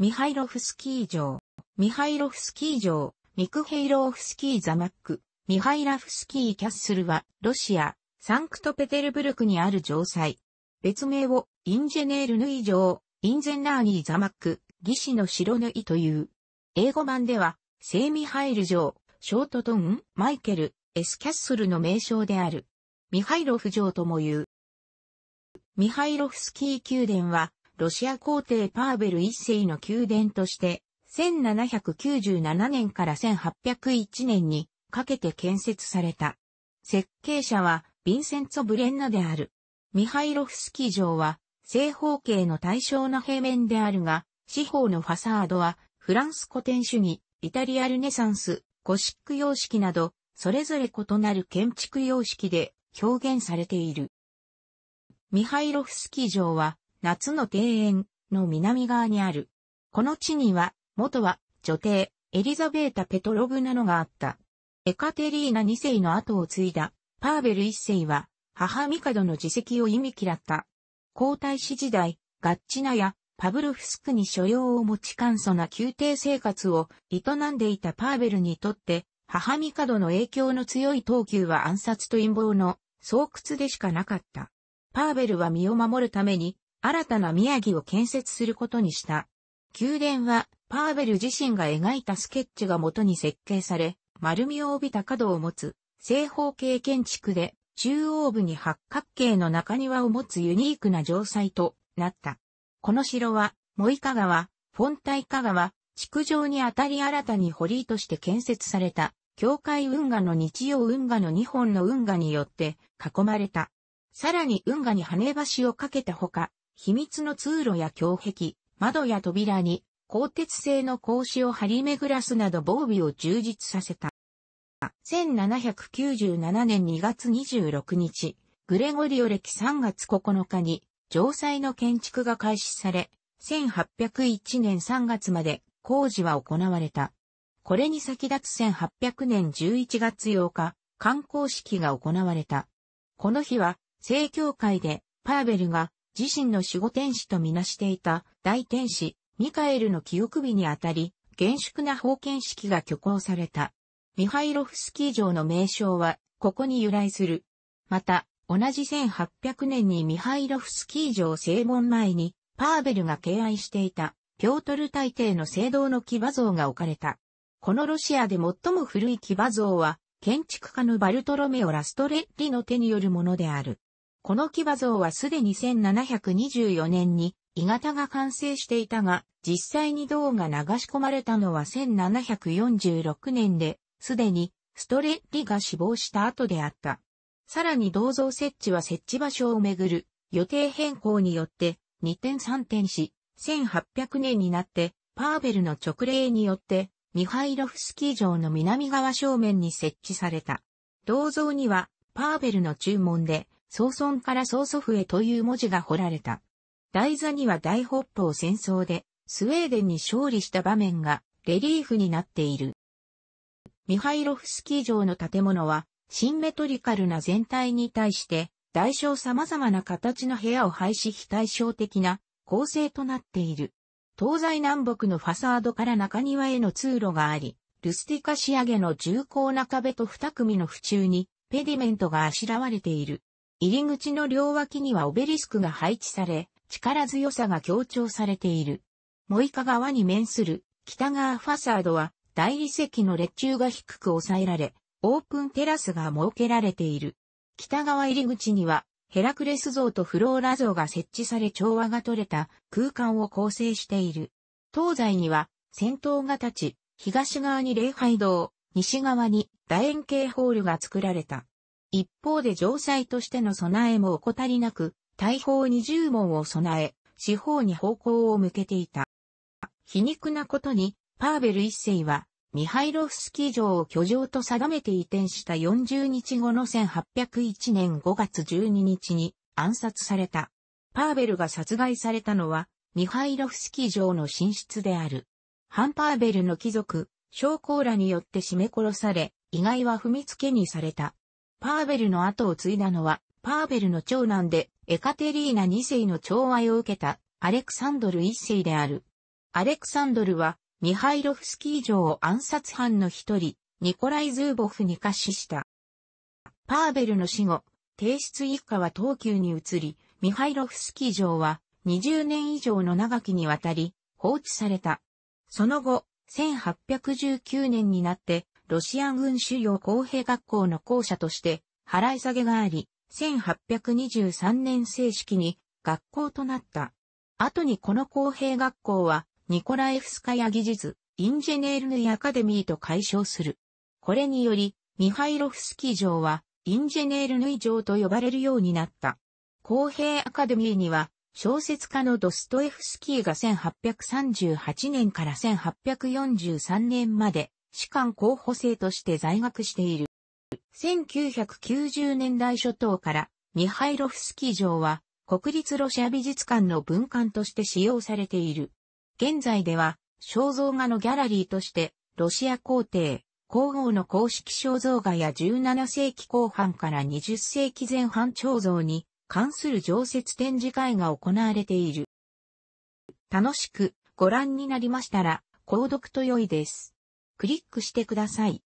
ミハイロフスキー城、ミハイロフスキー城、ミクヘイロフスキーザマック、ミハイラフスキーキャッスルは、ロシア、サンクトペテルブルクにある城塞。別名を、インジェネールヌイ城、インゼンナーニーザマック、義士の白縫いという。英語版では、セイミハイル城、ショートトン、マイケル、エスキャッスルの名称である。ミハイロフ城とも言う。ミハイロフスキー宮殿は、ロシア皇帝パーベル一世の宮殿として、1797年から1801年にかけて建設された。設計者はヴィンセンツォ・ブレンナである。ミハイロフスキー城は正方形の対称の平面であるが、四方のファサードはフランス古典主義、イタリアルネサンス、ゴシック様式など、それぞれ異なる建築様式で表現されている。ミハイロフスキー城は夏の庭園の南側にある。この地には、元は女帝、エリザベータ・ペトログナのがあった。エカテリーナ2世の後を継いだ、パーベル1世は、母ミカドの自責を忌み嫌った。皇太子時代、ガッチナやパブロフスクに所要を持ち簡素な宮廷生活を営んでいたパーベルにとって、母ミカドの影響の強い東急は暗殺と陰謀の巣窟でしかなかった。パーベルは身を守るために新たな宮城を建設することにした。宮殿は、パーベル自身が描いたスケッチが元に設計され、丸みを帯びた角を持つ正方形建築で、中央部に八角形の中庭を持つユニークな城塞となった。この城は、モイ香川、フォンタイカ川、築城にあたり新たに堀井として建設された、境界運河の日曜運河の2本の運河によって囲まれた。さらに運河に跳ね橋をかけたほか、秘密の通路や胸壁、窓や扉に、鋼鉄製の格子を張り巡らすなど防備を充実させた。1797年2月26日、グレゴリオ歴3月9日に、城塞の建築が開始され、1801年3月まで工事は行われた。これに先立つ1800年11月8日、観光式が行われた。この日は、正教会で、パーベルが自身の守護天使とみなしていた大天使、ミカエルの記憶日にあたり、厳粛な封建式が挙行された。ミハイロフスキー城の名称は、ここに由来する。また、同じ1800年にミハイロフスキー城正門前に、パーベルが敬愛していた、ピョートル大帝の聖堂の騎馬像が置かれた。このロシアで最も古い騎馬像は、建築家のバルトロメオ・ラストレッリの手によるものである。この騎馬像はすでに1724年に、鋳型が完成していたが、実際に銅が流し込まれたのは1746年で、すでにストレッリが死亡した後であった。さらに銅像設置は設置場所をめぐる予定変更によって2点3点し、1800年になってパーベルの直令によってミハイロフスキー城の南側正面に設置された。銅像にはパーベルの注文で曾孫から曽祖父へという文字が彫られた。台座には大北方戦争でスウェーデンに勝利した場面がレリーフになっている。ミハイロフスキー城の建物はシンメトリカルな全体に対して大小様々な形の部屋を廃止非対称的な構成となっている。東西南北のファサードから中庭への通路があり、ルスティカ仕上げの重厚な壁と二組の府中にペディメントがあしらわれている。入り口の両脇にはオベリスクが配置され、力強さが強調されている。モイカ側に面する北側ファサードは大理石の列柱が低く抑えられ、オープンテラスが設けられている。北側入り口にはヘラクレス像とフローラ像が設置され調和が取れた空間を構成している。東西には戦闘が立ち、東側に礼拝堂、西側に楕円形ホールが作られた。一方で城塞としての備えも怠りなく、大砲に十門を備え、四方に方向を向けていた。皮肉なことに、パーベル一世は、ミハイロフスキー城を居城と定めて移転した40日後の1801年5月12日に暗殺された。パーベルが殺害されたのは、ミハイロフスキー城の寝室である。ハンパーベルの貴族、将校らによって締め殺され、意外は踏みつけにされた。パーベルの後を継いだのは、パーベルの長男で、エカテリーナ2世の寵愛を受けた、アレクサンドル1世である。アレクサンドルは、ミハイロフスキー城を暗殺犯の一人、ニコライ・ズーボフに下死した。パーベルの死後、帝室一家は東急に移り、ミハイロフスキー城は20年以上の長きにわたり放置された。その後、1819年になってロシア軍主要公平学校の校舎として払い下げがあり、1823年正式に学校となった。後にこの公平学校は、ニコラエフスカヤ技術、インジェネールヌイアカデミーと解消する。これにより、ミハイロフスキー城は、インジェネールヌイ城と呼ばれるようになった。公平アカデミーには、小説家のドストエフスキーが1838年から1843年まで士官候補生として在学している。1990年代初頭からミハイロフスキー城は国立ロシア美術館の文館として使用されている。現在では肖像画のギャラリーとしてロシア皇帝、皇后の公式肖像画や17世紀後半から20世紀前半彫像に関する常設展示会が行われている。楽しくご覧になりましたら、購読と良いです。クリックしてください。